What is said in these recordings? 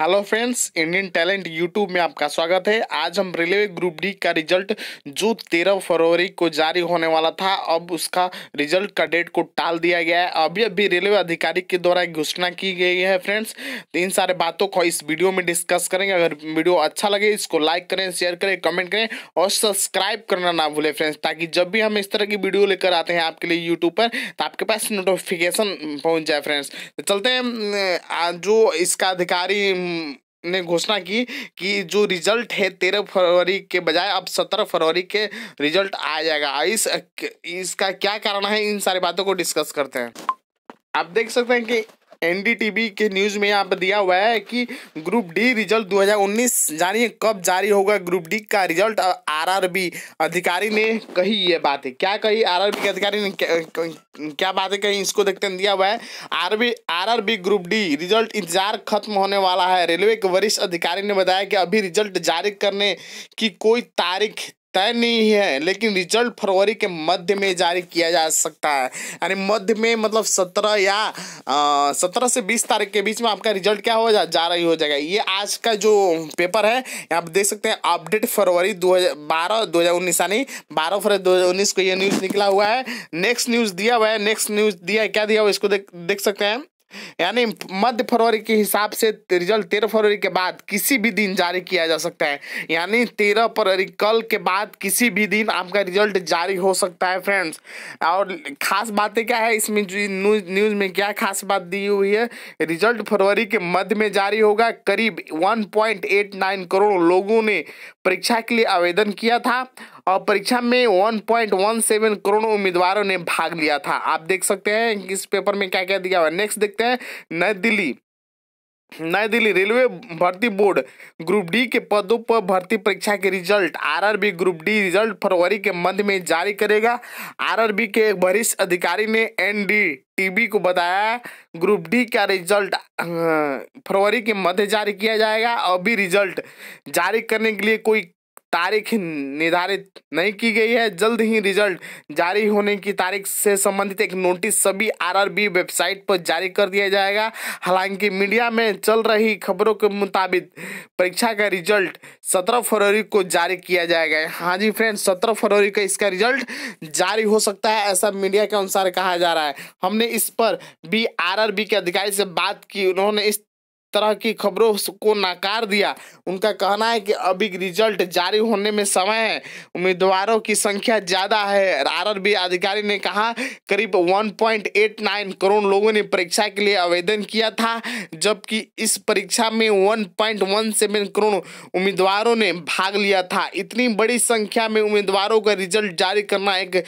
hello friends Indian talent YouTube में आपका स्वागत है आज हम रेलवे ग्रुप डी का रिजल्ट जो तेरह फरवरी को जारी होने वाला था अब उसका रिजल्ट का डेट को टाल दिया गया है अभी अभी रेलवे अधिकारी के द्वारा घोषणा की गई है फ्रेंड्स इन सारे बातों को इस वीडियो में डिस्कस करेंगे अगर वीडियो अच्छा लगे इसको लाइक करें शेयर करें कमेंट करें और सब्सक्राइब करना ना भूलें फ्रेंड्स ताकि जब भी हम इस तरह की वीडियो लेकर आते हैं आपके लिए यूट्यूब पर तो आपके पास नोटिफिकेशन पहुँच जाए फ्रेंड्स तो चलते हैं अं, जो इसका अधिकारी ने घोषणा की कि जो रिजल्ट है तेरह फरवरी के बजाय अब सत्रह फरवरी के रिजल्ट आ जाएगा इस इसका क्या कारण है इन सारी बातों को डिस्कस करते हैं आप देख सकते हैं कि एनडीटीवी के न्यूज़ में यहाँ पर दिया हुआ है कि ग्रुप डी रिजल्ट 2019 जानिए कब जारी होगा ग्रुप डी का रिजल्ट आरआरबी अधिकारी ने कही ये बात है क्या कही आरआरबी के अधिकारी ने क्या, क्या बात है कही इसको देखते हैं दिया हुआ है RB RRB group D result इंतजार खत्म होने वाला है रेलवे के वरिष्ठ अधिकारी ने बताया कि अभी रिजल्ट जारी करने की कोई तारीख तय नहीं है लेकिन रिजल्ट फरवरी के मध्य में जारी किया जा सकता है यानी मध्य में मतलब सत्रह या सत्रह से बीस तारीख के बीच में आपका रिजल्ट क्या हो जा, जा रही हो जाएगा ये आज का जो पेपर है आप देख सकते हैं अपडेट फरवरी दो हज़ार बारह दो हज़ार उन्नीस यानी बारह फरवरी दो हज़ार उन्नीस को ये न्यूज़ निकला हुआ है नेक्स्ट न्यूज़ दिया हुआ है नेक्स्ट न्यूज़ दिया है क्या दिया हुआ इसको देख देख सकते हैं यानी मध्य फरवरी के हिसाब से रिजल्ट तेरह फरवरी के बाद किसी भी दिन जारी किया जा सकता है यानी तेरह फरवरी कल के बाद किसी भी दिन आपका रिजल्ट जारी हो सकता है फ्रेंड्स और खास बातें क्या है इसमें न्यूज में क्या खास बात दी हुई है रिजल्ट फरवरी के मध्य में जारी होगा करीब 1.89 करोड़ लोगों ने परीक्षा के लिए आवेदन किया था और परीक्षा में 1.17 करोड़ उम्मीदवारों ने भाग लिया था आप देख सकते हैं इस पेपर में क्या क्या दिया हुआ नेक्स्ट देखते हैं नई दिल्ली नई दिल्ली रेलवे भर्ती बोर्ड ग्रुप डी के पदों पर भर्ती परीक्षा के result RRB group D result फरवरी के मध्य में जारी करेगा आरआरबी के एक वरिष्ठ अधिकारी ने एनडीटीबी को बताया ग्रुप डी का रिजल्ट अं, फरवरी के मध्य जारी किया जाएगा अभी रिजल्ट जारी करने के लिए कोई तारीख निर्धारित नहीं की गई है जल्द ही रिजल्ट जारी होने की तारीख से संबंधित एक नोटिस सभी आरआरबी वेबसाइट पर जारी कर दिया जाएगा हालांकि मीडिया में चल रही खबरों के मुताबिक परीक्षा का रिजल्ट सत्रह फरवरी को जारी किया जाएगा हाँ जी फ्रेंड सत्रह फरवरी का इसका रिजल्ट जारी हो सकता है ऐसा मीडिया के अनुसार कहा जा रहा है हमने इस पर भी आर के अधिकारी से बात की उन्होंने इस तरह की खबरों को नकार दिया उनका कहना है कि अभी रिजल्ट जारी होने में समय है उम्मीदवारों की संख्या ज़्यादा है आरआरबी अधिकारी ने कहा करीब 1.89 करोड़ लोगों ने परीक्षा के लिए आवेदन किया था जबकि इस परीक्षा में 1.17 करोड़ उम्मीदवारों ने भाग लिया था इतनी बड़ी संख्या में उम्मीदवारों का रिजल्ट जारी करना एक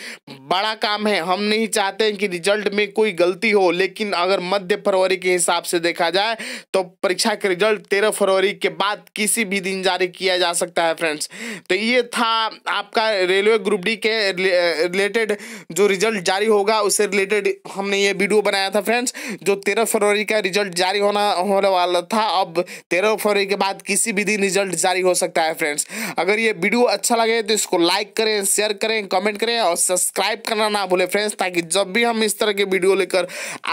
बड़ा काम है हम नहीं चाहते हैं कि रिजल्ट में कोई गलती हो लेकिन अगर मध्य फरवरी के हिसाब से देखा जाए तो परीक्षा का रिजल्ट तेरह फरवरी के बाद किसी भी दिन जारी किया जा सकता है फ्रेंड्स तो ये था आपका रेलवे ग्रुप डी के रिलेटेड जो रिजल्ट जारी होगा उससे रिलेटेड हमने ये वीडियो बनाया था फ्रेंड्स जो तेरह फरवरी का रिजल्ट जारी होना होने वाला था अब तेरह फरवरी के बाद किसी भी दिन रिजल्ट जारी हो सकता है फ्रेंड्स अगर ये वीडियो अच्छा लगे तो इसको लाइक करें शेयर करें कमेंट करें और सब्सक्राइब करना ना भूलें फ्रेंड्स ताकि जब भी हम इस तरह के वीडियो लेकर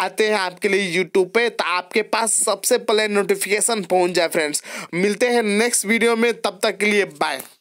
आते हैं आपके लिए यूट्यूब पे तो आपके पास सबसे पहले नोटिफिकेशन पहुंच जाए फ्रेंड्स मिलते हैं नेक्स्ट वीडियो में तब तक के लिए बाय